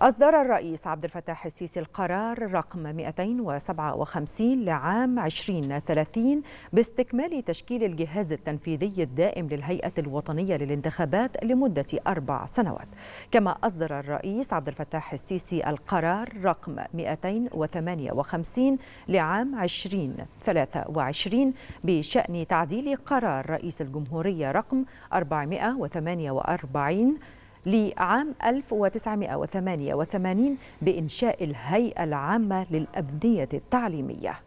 أصدر الرئيس عبد الفتاح السيسي القرار رقم 257 لعام 2030 باستكمال تشكيل الجهاز التنفيذي الدائم للهيئة الوطنية للانتخابات لمدة أربع سنوات كما أصدر الرئيس عبد الفتاح السيسي القرار رقم 258 لعام 2023 بشأن تعديل قرار رئيس الجمهورية رقم 448 لعام 1988 بإنشاء الهيئة العامة للأبنية التعليمية